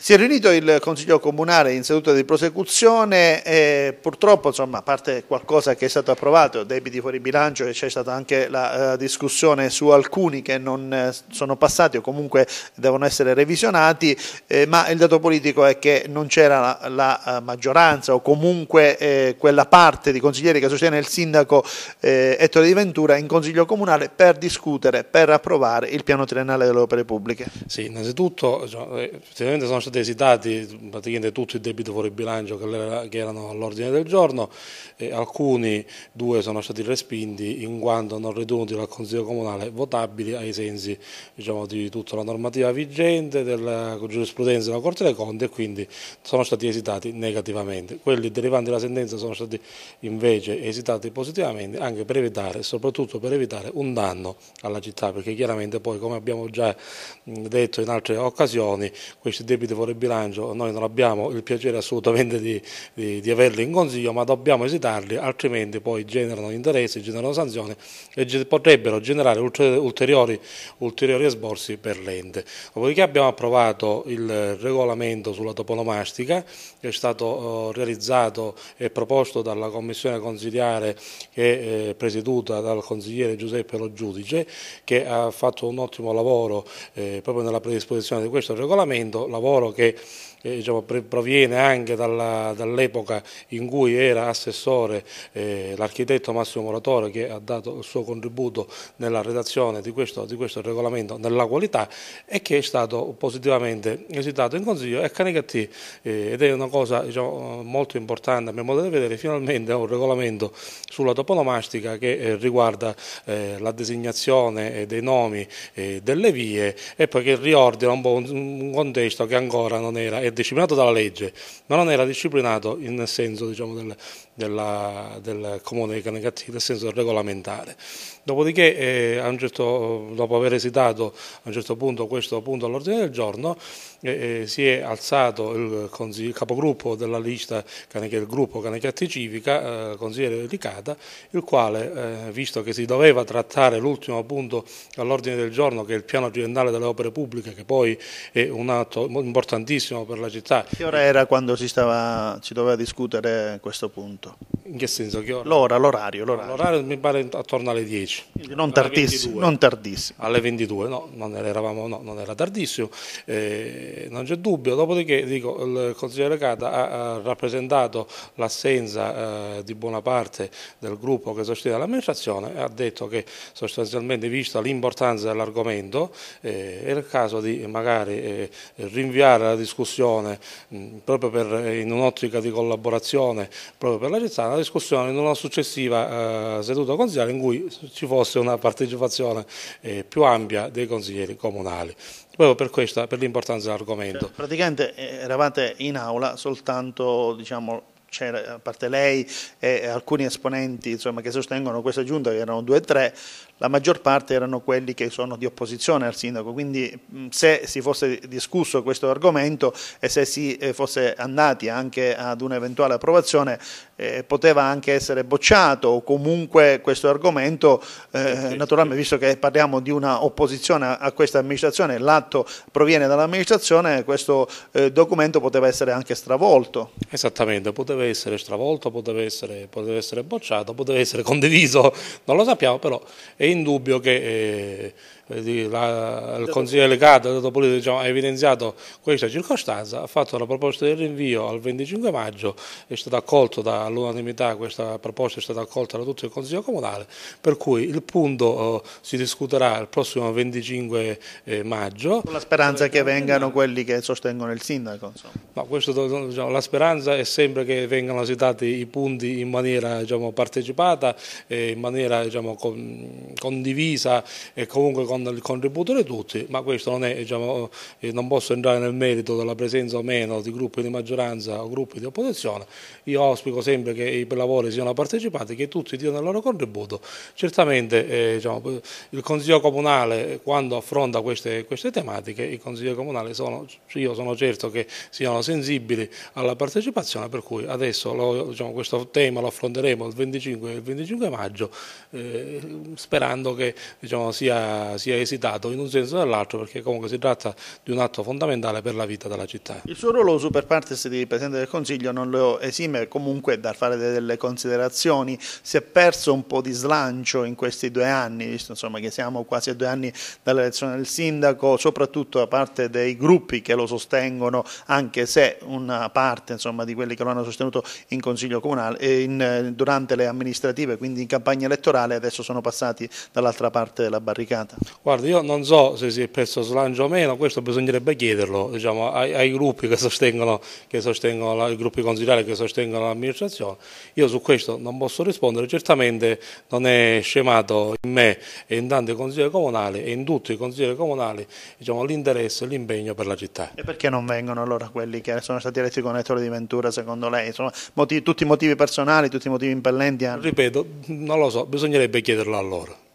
Si è riunito il Consiglio Comunale in seduta di prosecuzione e purtroppo, insomma, a parte qualcosa che è stato approvato, debiti fuori bilancio e c'è stata anche la uh, discussione su alcuni che non uh, sono passati o comunque devono essere revisionati, eh, ma il dato politico è che non c'era la, la eh, maggioranza o comunque eh, quella parte di consiglieri che sostiene il sindaco eh, Ettore Di Ventura in Consiglio Comunale per discutere, per approvare il piano triennale delle opere pubbliche. Sì, innanzitutto, effettivamente sono stati esitati praticamente tutti i debiti fuori bilancio che erano all'ordine del giorno, alcuni due sono stati respinti in quanto non ritenuti dal Consiglio Comunale votabili ai sensi diciamo, di tutta la normativa vigente, della giurisprudenza della Corte dei Conti e quindi sono stati esitati negativamente. Quelli derivanti dalla sentenza sono stati invece esitati positivamente anche per evitare, soprattutto per evitare un danno alla città perché chiaramente poi come abbiamo già detto in altre occasioni questi debiti Vore Bilancio, noi non abbiamo il piacere assolutamente di, di, di, averli in consiglio, ma dobbiamo esitarli, altrimenti poi generano interessi, generano sanzioni e potrebbero generare ulteriori, ulteriori esborsi per l'ente. Dopodiché abbiamo approvato il regolamento sulla toponomastica che è stato oh, realizzato e proposto dalla commissione consigliare che è eh, presieduta dal consigliere Giuseppe Lo Giudice che ha fatto un ottimo lavoro eh, proprio nella predisposizione di questo regolamento, lavoro Paolo che eh, diciamo, proviene anche dall'epoca in cui era assessore eh, l'architetto Massimo Moratore che ha dato il suo contributo nella redazione di questo, di questo regolamento nella qualità e che è stato positivamente esitato in consiglio e Canicattì eh, ed è una cosa diciamo, molto importante a mio modo di vedere finalmente è un regolamento sulla toponomastica che eh, riguarda eh, la designazione eh, dei nomi delle vie e poi che riordina un po' un, un contesto che ancora ancora non era, è disciplinato dalla legge, ma non era disciplinato in senso diciamo, del, della, del comune di Canicattini, nel senso regolamentare. Dopodiché, eh, certo, dopo aver esitato a un certo punto questo punto all'ordine del giorno, eh, eh, si è alzato il, il capogruppo della lista, il gruppo Canichetti Civica, eh, consigliere Delicata, il quale, eh, visto che si doveva trattare l'ultimo punto all'ordine del giorno, che è il piano triennale delle opere pubbliche, che poi è un atto importantissimo per la città. Che ora era quando si, stava, si doveva discutere questo punto? tutto. Certo. In che senso? Che L'ora, l'orario, l'orario. L'orario mi pare attorno alle 10. Non tardissimo, non tardissimo, Alle 22, no, non, eravamo, no, non era tardissimo, eh, non c'è dubbio. Dopodiché dico, il consigliere Cata ha, ha rappresentato l'assenza eh, di buona parte del gruppo che sostiene l'amministrazione e ha detto che sostanzialmente, vista l'importanza dell'argomento, eh, era il caso di magari eh, rinviare la discussione mh, proprio per, in un'ottica di collaborazione proprio per la Magezzana una discussione in una successiva eh, seduta consigliare in cui ci fosse una partecipazione eh, più ampia dei consiglieri comunali proprio per questa, per l'importanza dell'argomento. Cioè, praticamente eh, eravate in aula soltanto, diciamo, a parte lei e alcuni esponenti insomma, che sostengono questa giunta, che erano due o tre, la maggior parte erano quelli che sono di opposizione al sindaco, quindi se si fosse discusso questo argomento e se si eh, fosse andati anche ad un'eventuale approvazione eh, poteva anche essere bocciato o comunque questo argomento, eh, naturalmente visto che parliamo di una opposizione a questa amministrazione, l'atto proviene dall'amministrazione, questo eh, documento poteva essere anche stravolto. Esattamente, poteva essere stravolto, poteva essere, poteva essere bocciato, poteva essere condiviso, non lo sappiamo però. E indubbio che eh, la, il Consiglio delegato, il Politico, diciamo, ha evidenziato questa circostanza, ha fatto la proposta del rinvio al 25 maggio, è stata accolta dall'unanimità, questa proposta, è stata accolta da tutto il Consiglio Comunale, per cui il punto eh, si discuterà il prossimo 25 eh, maggio. Con la speranza che vengano quelli che sostengono il sindaco? No, questo, diciamo, la speranza è sempre che vengano citati i punti in maniera diciamo, partecipata, eh, in maniera diciamo, con, condivisa e comunque con con il contributo di tutti, ma questo non è, diciamo, eh, non posso entrare nel merito della presenza o meno di gruppi di maggioranza o gruppi di opposizione, io auspico sempre che i lavori siano partecipati, che tutti diano il loro contributo, certamente eh, diciamo, il Consiglio Comunale quando affronta queste, queste tematiche, i Consigli Comunali sono, io sono certo che siano sensibili alla partecipazione, per cui adesso lo, diciamo, questo tema lo affronteremo il 25 e il 25 maggio, eh, sperando che diciamo, sia, sia sia esitato in un senso o nell'altro perché comunque si tratta di un atto fondamentale per la vita della città. Il suo ruolo super partes di Presidente del Consiglio non lo esime comunque dal fare delle considerazioni, si è perso un po' di slancio in questi due anni, visto insomma, che siamo quasi a due anni dall'elezione del sindaco, soprattutto da parte dei gruppi che lo sostengono, anche se una parte insomma, di quelli che lo hanno sostenuto in Consiglio Comunale, eh, in, durante le amministrative, quindi in campagna elettorale, adesso sono passati dall'altra parte della barricata. Guarda, io non so se si è perso slancio o meno, questo bisognerebbe chiederlo diciamo, ai, ai, gruppi che sostengono, che sostengono la, i gruppi consigliari che sostengono l'amministrazione. Io su questo non posso rispondere, certamente non è scemato in me e in tanti consiglieri comunali e in tutti i consiglieri comunali diciamo, l'interesse e l'impegno per la città. E perché non vengono allora quelli che sono stati eletti con elettore di Ventura secondo lei? Sono motivi, tutti motivi personali, tutti i motivi impellenti? Ripeto, non lo so, bisognerebbe chiederlo a loro.